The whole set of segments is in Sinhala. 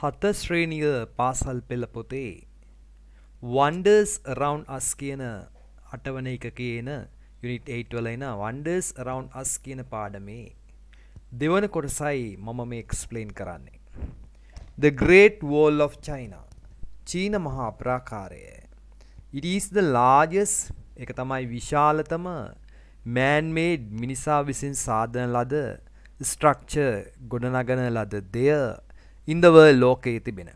හත ශ්‍රේණිය පාසල් පෙළ පොතේ වන්ඩර්ස් රවන්් අස් කියන අටවන එක කියන යුනිට් 8 වල එන වන්ඩර්ස් රවන්් අස් කියන පාඩමේ දෙවන කොටසයි මම මේ එක්ස්ප්ලේන් කරන්නේ The Great Wall of China චීන මහා ප්‍රාකාරය It is the largest එක තමයි විශාලතම මෑන්මේඩ් මිනිසා විසින් සාධන ලද ස්ට්‍රක්චර් ගොඩනගන ලද දෙය ඉන්දවර් ලෝකයේ තිබෙන.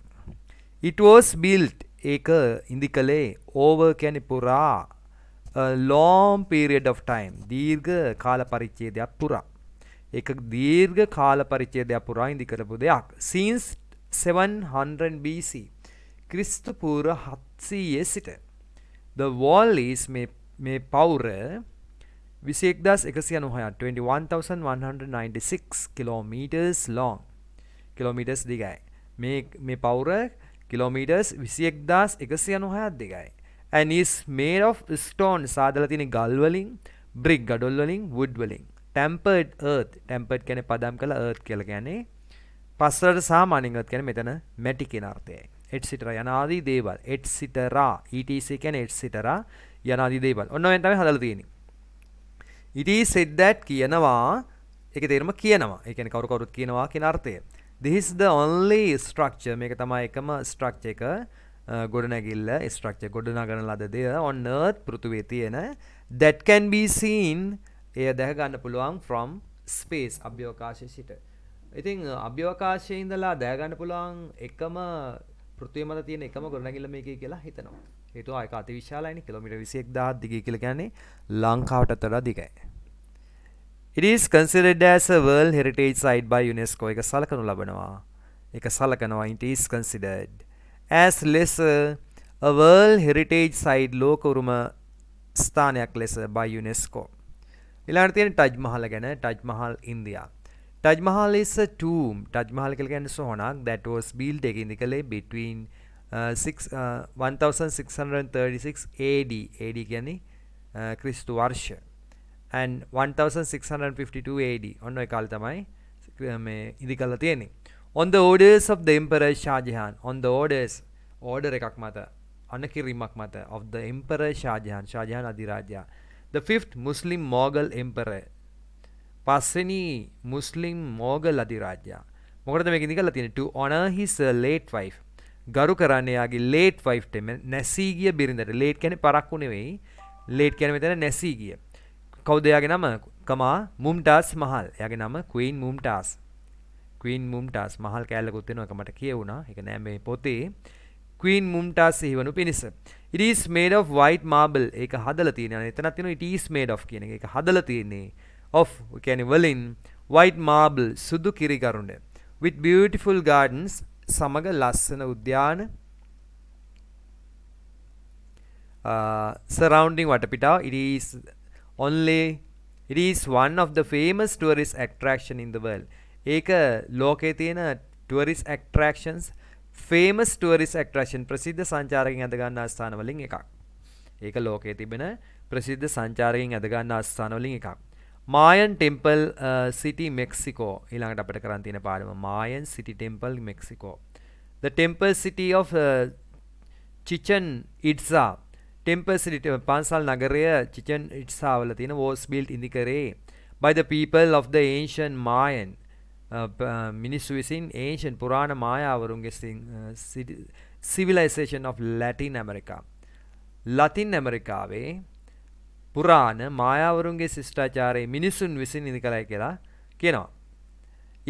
ඉටෝස් බිල්ට් ඒක ඉදි කළේ ඕව කැනෙ පුරා ලෝම් පීරියඩ් of ටයිම් දීර්ග කාල පරිච්චේදයක් පුරා. එක දීර්ග කාල පරිච්චේදයක් පුරා ඉදි කරපු දෙයක් සීන්ස් 700 BC ක්‍රිස්තුපූර හත්සීයේ සිට. The wall is මේ පවුර විසෙක්දස් එකසිය නොහය 21,196 kilometers long කිලෝමීටස් දිගයි මේ මේ පවුර කිලෝමීටස් විසියෙක් දස් එකසි අනුහයක් දෙකයි and is made of stone සාදල තියෙන ගල් වලින් brick ගඩොල් වලින් wood වලින් tempered earth tempered කියන්නේ පදම් කළ earth කියලා කියන්නේ පස්සරට සාමාන්‍යයෙන් earth කියන්නේ මෙතන මැටි කියන අර්ථයයි etc යන ආදී දේවල් etc etc කියන්නේ etc යන ආදී දේවල් ඔන්න ඔයෙන් තමයි හදලා තියෙන්නේ it is said that කියනවා ඒකේ තේරුම කියනවා ඒ කියන්නේ කවුරු කවුරුත් කියනවා කියන අර්ථය this the only structure මේක තමයි එකම structure එක ගොඩනැගිල්ල structure ගොඩනගන ලද දෙය on earth පෘථිවියේ තියෙන that can be seen එය දැක ගන්න පුළුවන් from space අභ්‍යවකාශයේ සිට. ඉතින් අභ්‍යවකාශයේ ඉඳලා දැක ගන්න පුළුවන් එකම පෘථිවිය මත තියෙන එකම ගොඩනැගිල්ල මේකයි කියලා හිතනවා. හේතුව ඒක අතිවිශාලයිනේ කිලෝමීටර් 21000 දිගයි කියලා කියන්නේ ලංකාවටත් වඩා දිගයි. It is considered as a World Heritage Site by UNESCO එක සලකනු ලබනවා. එක සලකනවා it is considered as lesser a World Heritage Site ලෝක උරුම ස්ථානයක් ලෙස by UNESCO. ඊළඟට තියෙන ටජ් මහල් ගැන Taj Mahal India. Taj Mahal is a tomb. Taj Mahal කියන්නේ සොහනක් that was built එකඉදිකලේ between uh, six, uh, 1636 AD AD කියන්නේ ක්‍රිස්තු uh, වර්ෂ ඇන් 1652 AD ඔන්න ඔය කාලේ තමයි මේ ඉදි කරලා තියෙන්නේ on the orders of the emperor Shah Jahan on the orders order එකක් මත අන්න කිරීමක් මත of the emperor Shah Jahan Shah Jahan අධිරාජයා the fifth muslim mogul emperor පස්වෙනි මුස්ලිම් මෝගල් අධිරාජයා මොකටද මේක ඉදි කරලා තියෙන්නේ to honor his uh, late wife ගරු කරන්නේ යාගේ late wife ට නැසී ගිය බිරිඳට late කියන්නේ පරක්කු නෙවෙයි late කියන්නේ මෙතන නැසී ගිය කවුද එයාගේ නම? කමා මුම්ටාස් මහල්. එයාගේ නම ක්වීන් මුම්ටාස්. ක්වීන් මුම්ටාස් මහල් කෑල්ලකුත් වෙනවා එක මට කියවුණා. ඒක නෑ මේ පොතේ. ක්වීන් මුම්ටාස් සිහිවනු පිණිස. It is made of white marble. ඒක හදලා තියෙනවා. එතනක් තියෙනවා it is made of කියන එක. ඒක හදලා තියෙන්නේ of කියන්නේ වලින් white marble සුදු කිරි කරුඬ. with beautiful gardens සමග ලස්සන උද්‍යාන uh, surrounding වටපිටාව it is ඔන්ලේ ඉටස් one of the famous tourist attraction in the world ඒක ලෝකේ තියෙන tourist attractions famous tourist attraction ප්‍රසිද්ධ සංචාරකයන් ඇඳගන්න අස්ථාන වලින් එකක් ඒක ලෝකේ තිබෙන ප්‍රසිද්ධ සංචාරකයන් ඇඳගන්න අස්ථාන වලින් එකක් මායන් ටෙම්පල් සිටි මෙක්සිකෝ ඊළඟට අපිට කරන් තියෙන පාඩම Mayan city temple Mexico the temple city of uh, chichen itza ටෙම්පසිට පන්සල් නගරය චිචන් ඉට්සාාවල තියෙන වෝස් බිල්ට් ඉදිකරේ by the people of the ancient Mayan uh, මිනිස්සු විසින් ඒෂන් පුරාණ මායාවරුන්ගේ civilization uh, of Latin America ලතින් ඇමරිකාවේ පුරාණ මායාවරුන්ගේ ශිෂ්ඨාචාරයේ මිනිසුන් විසින් ඉදි කළයි කියලා කියනවා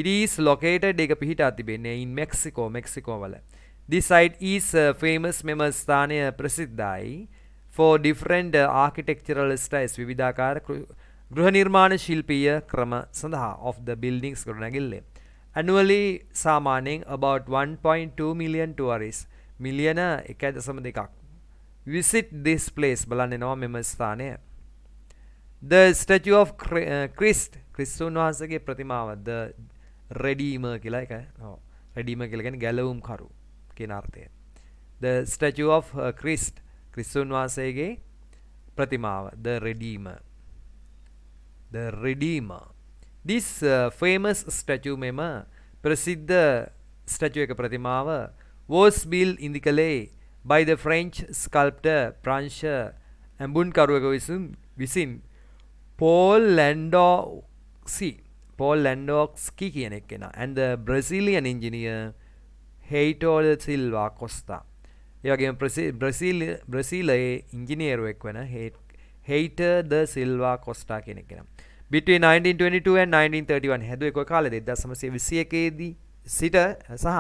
It is located එක පිහිටා තිබෙන්නේ in Mexico මෙක්සිකෝ වල This site is uh, famous මෙම ස්ථානය ප්‍රසිද්ධයි for different architectural styles විවිධාකාර ගෘහ නිර්මාණ ශිල්පීය ක්‍රම සඳහා of the buildings ගොඩනැගිල්ල annually සාමාන්‍යයෙන් about 1.2 million tourists මිලියන 1.2ක් uh, visit this place බලන්න එනවා මෙම ස්ථානය the statue of uh, Christ ක්‍රිස්තුන් වහන්සේගේ ප්‍රතිමාව the redeemer කියලා එක ඔව් redeemer කියලා කියන්නේ ගැලවුම්කරු කියන අර්ථය the statue of uh, Christ ක්‍රිස්තුන් වහන්සේගේ ප්‍රතිමාව the redeemer the redeemer this uh, famous statue මෙම ප්‍රසිද්ධ ස්ටැචු එක ප්‍රතිමාව was built in the Calais by the French sculptor ප්‍රංශ ඇඹුන්කරුවක විසින් විසින් පෝල් ලැන්ඩෝක්සි පෝල් ලැන්ඩෝක්ස්කි කියන එක් කෙනා and the Brazilian engineer හේටෝල් Silva කොස්තා ඒවගේ බ්‍රසිීල් බ්‍රසීලයේ ඉංජිනේරුවෙක් වන හෙයිට ද සිල්වා කොස්ටා කෙනෙක්ෙනම් බිටේ 1922 and 1931 හැදුව එක කාලෙද 1921 දී සිට සහ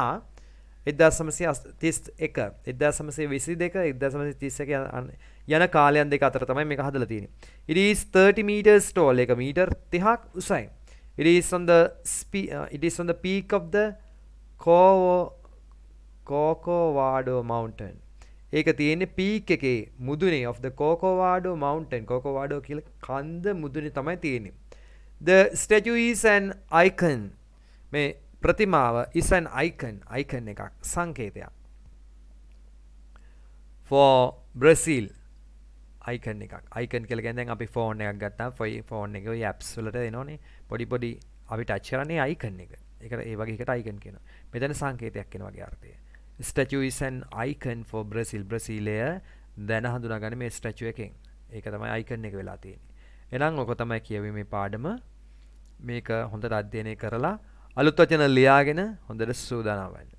1931 1922 1931 යන කාලයන් දෙක අතර තමයි මේක හදලා තියෙන්නේ. It is 30 meters tall. එක මීටර් 30ක් උසයි. It is on the uh, it is on the peak of the Kovo කෝකෝවාඩෝ මවුන්ටන් ඒක තියෙන්නේ පීක් එකේ මුදුනේ of the කෝකෝවාඩෝ මවුන්ටන් කෝකෝවාඩෝ කියල කන්ද මුදුනේ තමයි තියෙන්නේ the statue is an icon මේ ප්‍රතිමාව is an icon icon එකක් සංකේතයක් for Brazil icon එකක් icon කියලා කියන්නේ දැන් අපි ෆෝන් එකක් ගත්තාම ෆෝයි ෆෝන් එකේ ওই apps වලට එනෝනේ පොඩි පොඩි අපි ටච් කරන්නේ icon එක. ඒකට ඒ වගේ එකට icon කියනවා. මෙතන සංකේතයක් කියන වගේ අර්ථය. ස්ටචු is an icon for Brazil බ්‍රසීලය දැන හඳුනාගන්න මේ ස්ටචු එකෙන් ඒක තමයි icon එක වෙලා තියෙන්නේ එහෙනම් ඔක තමයි කියවීම මේ පාඩම මේක හොඳට අධ්‍යයනය කරලා අලුත් වචන ලියාගෙන හොඳට සූදානම් වෙන්න